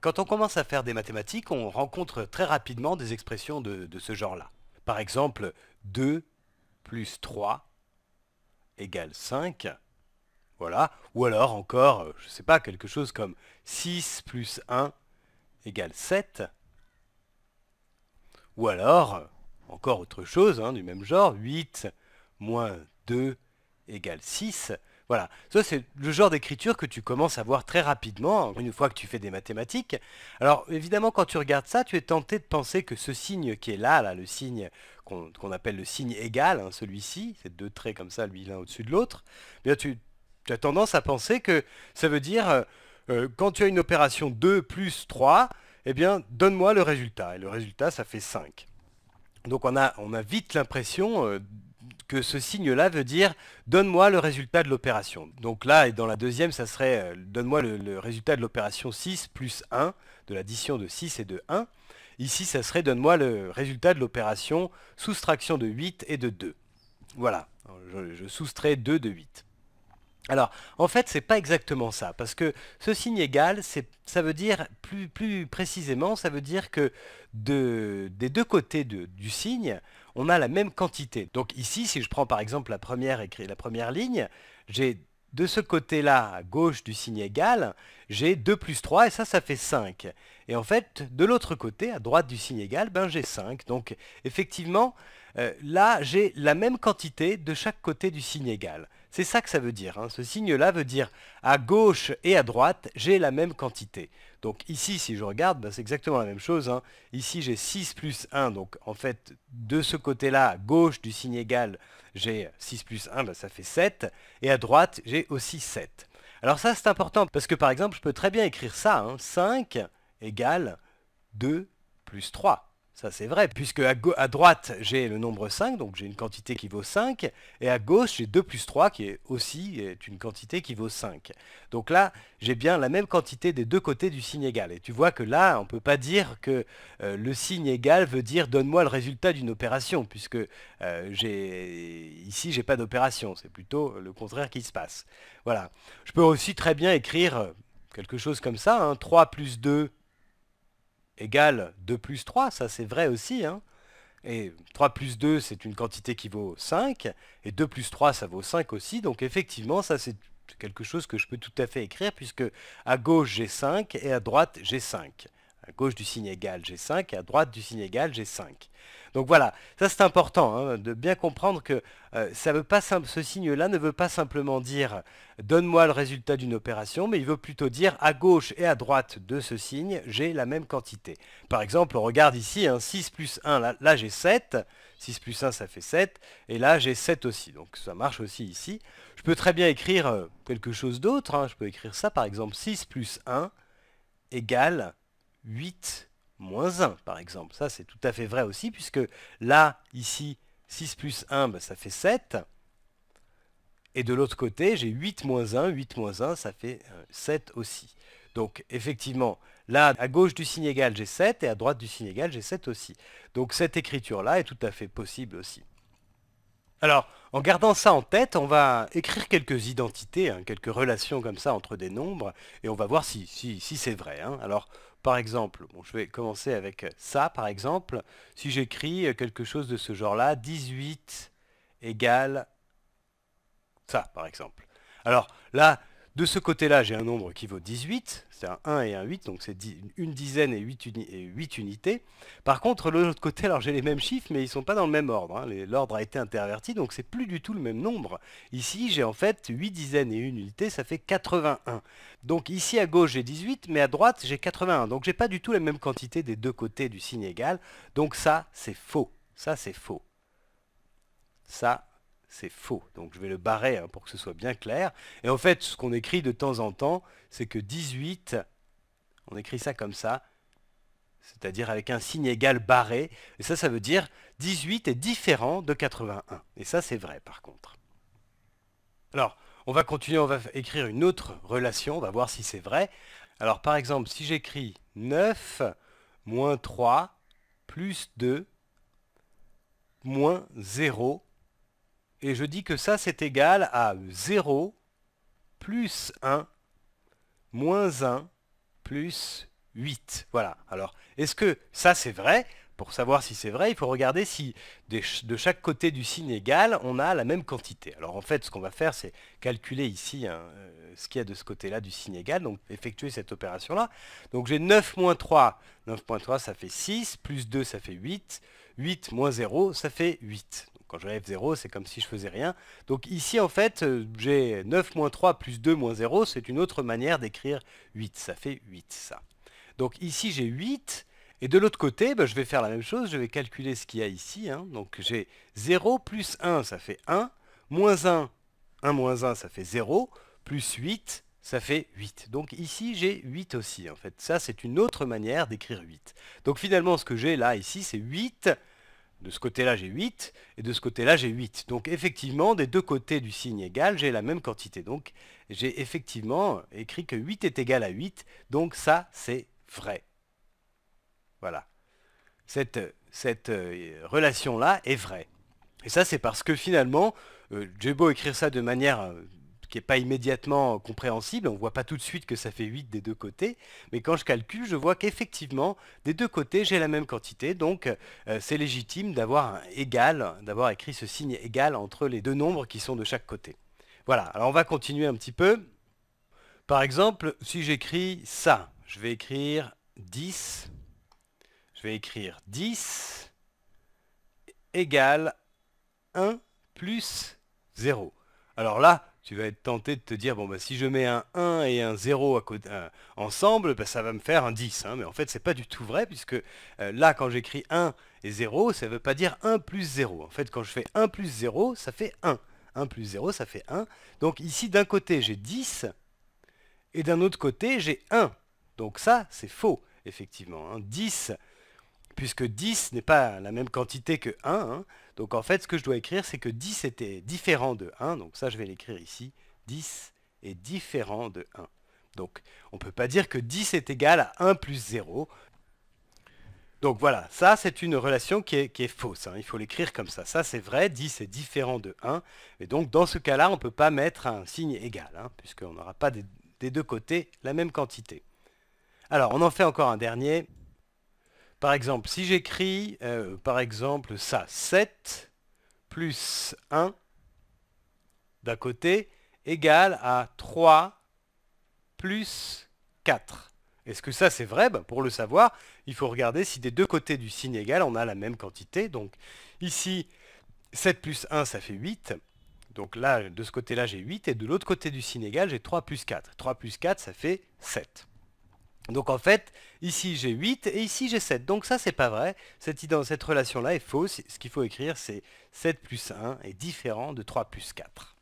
Quand on commence à faire des mathématiques, on rencontre très rapidement des expressions de, ce genre-là. Par exemple, 2 plus 3 égale 5. Voilà. Ou alors encore, euh, je ne sais pas, quelque chose comme 6 plus 1 égale 7. Ou alors, encore autre chose, hein, du même genre, 8 moins 2 égale 6. Voilà. Ça, c'est le genre d'écriture que tu commences à voir très rapidement, une fois que tu fais des mathématiques. Alors, évidemment, quand tu regardes ça, tu es tenté de penser que ce signe qui est là, là, le signe qu'on appelle le signe égal, hein, celui-ci, ces deux traits comme ça, lui l'un au-dessus de l'autre, eh tu, as tendance à penser que ça veut dire, euh, euh, quand tu as une opération 2 plus 3, eh bien, donne-moi le résultat. Et le résultat, ça fait 5. Donc on a, on a vite l'impression euh, ce signe-là veut dire donne-moi le résultat de l'opération. Donc là, et dans la deuxième, ça serait euh, donne-moi le, résultat de l'opération 6 plus 1, de l'addition de 6 et de 1. Ici, ça serait donne-moi le résultat de l'opération soustraction de 8 et de 2. Voilà, je soustrais 2 de 8. Alors, en fait, c'est pas exactement ça, parce que ce signe égal, ça veut dire, plus, précisément, ça veut dire que des deux côtés du signe, on a la même quantité. Donc ici, si je prends par exemple la première, la première ligne, j'ai de ce côté-là, à gauche du signe égal, j'ai 2 plus 3, et ça, ça fait 5. Et en fait, de l'autre côté, à droite du signe égal, ben, j'ai 5. Donc effectivement, euh, là, j'ai la même quantité de chaque côté du signe égal. C'est ça que ça veut dire. Hein. Ce signe-là veut dire à gauche et à droite, j'ai la même quantité. Donc ici, si je regarde, ben, c'est exactement la même chose. Hein. Ici, j'ai 6 plus 1. Donc en fait, de ce côté-là, gauche du signe égal, j'ai 6 plus 1, ben, ça fait 7. Et à droite, j'ai aussi 7. Alors ça, c'est important parce que par exemple, je peux très bien écrire ça. 5 hein. égale 2 plus 3. Ça c'est vrai, puisque à, droite j'ai le nombre 5, donc j'ai une quantité qui vaut 5, et à gauche j'ai 2 plus 3 qui est aussi une quantité qui vaut 5. Donc là j'ai bien la même quantité des deux côtés du signe égal. Et tu vois que là on ne peut pas dire que euh, le signe égal veut dire donne-moi le résultat d'une opération, puisque euh, j'ai ici j'ai pas d'opération, c'est plutôt le contraire qui se passe. Voilà. Je peux aussi très bien écrire quelque chose comme ça, 3 hein, plus 2 égale 2 plus 3, ça c'est vrai aussi. Hein. Et 3 plus 2, c'est une quantité qui vaut 5, et 2 plus 3, ça vaut 5 aussi, donc effectivement, ça c'est quelque chose que je peux tout à fait écrire, puisque à gauche j'ai 5 et à droite j'ai 5 à gauche du signe égal j'ai 5 et à droite du signe égal j'ai 5 Donc voilà, ça c'est important hein, de bien comprendre que euh, ce signe-là ne veut pas simplement dire donne-moi le résultat d'une opération, mais il veut plutôt dire à gauche et à droite de ce signe, j'ai la même quantité. Par exemple, on regarde ici, hein, 6 plus 1, là, j'ai 7, 6 plus 1 ça fait 7, et là j'ai 7 aussi, donc ça marche aussi ici. Je peux très bien écrire euh, quelque chose d'autre, hein. je peux écrire ça par exemple, 6 plus 1 égale 8 moins 1, par exemple. Ça, c'est tout à fait vrai aussi, puisque là, ici, 6 plus 1, ben, ça fait 7. Et de l'autre côté, j'ai 8 moins 1. 8 moins 1, ça fait 7 euh, aussi. Donc, effectivement, là, à gauche du signe égal, j'ai 7, et à droite du signe égal, j'ai 7 aussi. Donc, cette écriture-là est tout à fait possible aussi. Alors, en gardant ça en tête, on va écrire quelques identités, hein, quelques relations comme ça entre des nombres, et on va voir si, c'est vrai. Hein. Alors, par exemple, bon, je vais commencer avec ça, par exemple. Si j'écris quelque chose de ce genre-là, 18 égale ça, par exemple. Alors là, de ce côté-là, j'ai un nombre qui vaut 18, c'est un 1 et un 8, donc c'est une dizaine et 8, unités. Par contre, de l'autre côté, alors j'ai les mêmes chiffres, mais ils ne sont pas dans le même ordre. Hein. L'ordre a été interverti, donc c'est plus du tout le même nombre. Ici, j'ai en fait 8 dizaines et 1 unité, ça fait 81. Donc ici à gauche, j'ai 18, mais à droite, j'ai 81. Donc j'ai pas du tout la même quantité des deux côtés du signe égal. Donc ça, c'est faux. Ça, c'est faux. Ça, c'est faux. Donc je vais le barrer hein, pour que ce soit bien clair. Et en fait, ce qu'on écrit de temps en temps, c'est que 18, on écrit ça comme ça, c'est-à-dire avec un signe égal barré. Et ça, ça veut dire 18 est différent de 81. Et ça, c'est vrai par contre. Alors, on va continuer, on va écrire une autre relation, on va voir si c'est vrai. Alors par exemple, si j'écris 9 moins 3 plus 2 moins 0 et je dis que ça c'est égal à 0 plus 1 moins 1 plus 8. Voilà. Alors, est-ce que ça c'est vrai Pour savoir si c'est vrai, il faut regarder si de chaque côté du signe égal, on a la même quantité. Alors en fait, ce qu'on va faire, c'est calculer ici hein, euh, ce qu'il y a de ce côté-là du signe égal, donc effectuer cette opération-là. Donc j'ai 9 moins 3. 9 moins ça fait 6, plus 2, ça fait 8. 8 moins 0, ça fait 8. Quand lève 0, c'est comme si je faisais rien. Donc ici, en fait, euh, j'ai 9 moins 3 plus 2 moins 0, c'est une autre manière d'écrire 8. Ça fait 8, ça. Donc ici, j'ai 8. Et de l'autre côté, ben, je vais faire la même chose. Je vais calculer ce qu'il y a ici. Hein. Donc j'ai 0 plus 1, ça fait 1. Moins 1, 1 moins 1, ça fait 0. Plus 8, ça fait 8. Donc ici, j'ai 8 aussi, en fait. Ça, c'est une autre manière d'écrire 8. Donc finalement, ce que j'ai là, ici, c'est 8 de ce côté-là, j'ai 8, et de ce côté-là, j'ai 8. Donc effectivement, des deux côtés du signe égal, j'ai la même quantité. Donc j'ai effectivement écrit que 8 est égal à 8, donc ça, c'est vrai. Voilà. Cette, cette euh, relation-là est vraie. Et ça, c'est parce que finalement, euh, j'ai beau écrire ça de manière euh, qui n'est pas immédiatement compréhensible. On ne voit pas tout de suite que ça fait 8 des deux côtés. Mais quand je calcule, je vois qu'effectivement, des deux côtés, j'ai la même quantité. Donc, euh, c'est légitime d'avoir égal, d'avoir écrit ce signe égal entre les deux nombres qui sont de chaque côté. Voilà, alors on va continuer un petit peu. Par exemple, si j'écris ça, je vais écrire 10. Je vais écrire 10 égale 1 plus 0. Alors là, tu vas être tenté de te dire, bon, bah, si je mets un 1 et un 0 à euh, ensemble, bah, ça va me faire un 10. Hein. Mais en fait, c'est pas du tout vrai, puisque euh, là, quand j'écris 1 et 0, ça ne veut pas dire 1 plus 0. En fait, quand je fais 1 plus 0, ça fait 1. 1 plus 0, ça fait 1. Donc ici, d'un côté, j'ai 10, et d'un autre côté, j'ai 1. Donc ça, c'est faux, effectivement. 10, hein. puisque 10 n'est pas la même quantité que 1, donc en fait, ce que je dois écrire, c'est que 10 était différent de 1, donc ça je vais l'écrire ici, 10 est différent de 1. Donc on ne peut pas dire que 10 est égal à 1 plus 0. Donc voilà, ça c'est une relation qui est, fausse, hein. il faut l'écrire comme ça. Ça c'est vrai, 10 est différent de 1, et donc dans ce cas-là, on ne peut pas mettre un signe égal, hein, puisqu'on n'aura pas des deux côtés la même quantité. Alors on en fait encore un dernier. Par exemple, si j'écris, euh, par exemple, ça, 7 plus 1 d'un côté égale à 3 plus 4. Est-ce que ça c'est vrai ben, Pour le savoir, il faut regarder si des deux côtés du signe égal, on a la même quantité. Donc ici, 7 plus 1, ça fait 8. Donc là, de ce côté-là, j'ai 8. Et de l'autre côté du signe égal, j'ai 3 plus 4. 3 plus 4, ça fait 7. Donc en fait, ici j'ai 8 et ici j'ai 7. Donc ça c'est pas vrai, cette, cette relation là est fausse. Ce qu'il faut écrire c'est 7 plus 1 est différent de 3 plus 4.